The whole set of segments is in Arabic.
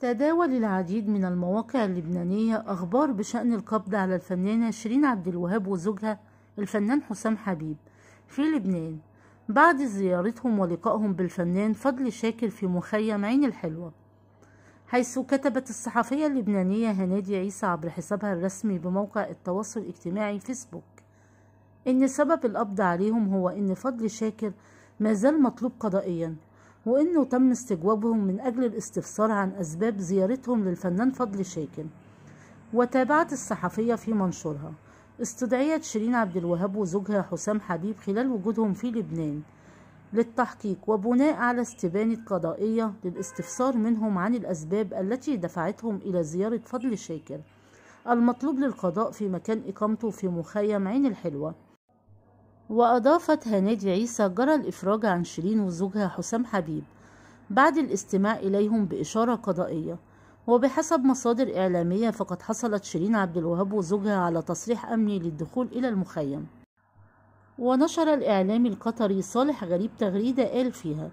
تداول العديد من المواقع اللبنانية أخبار بشأن القبض على الفنانة شيرين عبد الوهاب وزوجها الفنان حسام حبيب في لبنان بعد زيارتهم ولقائهم بالفنان فضل شاكر في مخيم عين الحلوة حيث كتبت الصحفية اللبنانية هنادي عيسى عبر حسابها الرسمي بموقع التواصل الاجتماعي فيسبوك إن سبب القبض عليهم هو إن فضل شاكر ما زال مطلوب قضائيا وإنه تم استجوابهم من أجل الاستفسار عن أسباب زيارتهم للفنان فضل شاكر وتابعت الصحفية في منشورها استدعيت شيرين عبد الوهاب وزوجها حسام حبيب خلال وجودهم في لبنان للتحقيق وبناء على استبانة قضائية للاستفسار منهم عن الأسباب التي دفعتهم إلى زيارة فضل شاكر المطلوب للقضاء في مكان إقامته في مخيم عين الحلوة وأضافت هنادي عيسى جرى الإفراج عن شيرين وزوجها حسام حبيب بعد الاستماع إليهم بإشارة قضائية وبحسب مصادر إعلامية فقد حصلت شيرين عبد الوهاب وزوجها على تصريح أمني للدخول إلى المخيم ونشر الإعلامي القطري صالح غريب تغريدة قال فيها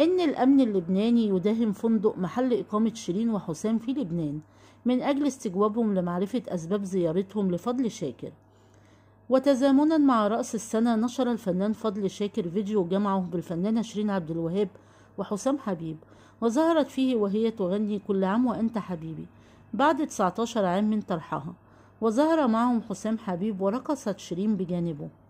إن الأمن اللبناني يداهم فندق محل إقامة شيرين وحسام في لبنان من أجل استجوابهم لمعرفة أسباب زيارتهم لفضل شاكر وتزامنا مع رأس السنة نشر الفنان فضل شاكر فيديو جمعه بالفنانة شيرين عبد الوهاب وحسام حبيب وظهرت فيه وهي تغني كل عام وأنت حبيبي بعد 19 عام من طرحها وظهر معهم حسام حبيب ورقصت شيرين بجانبه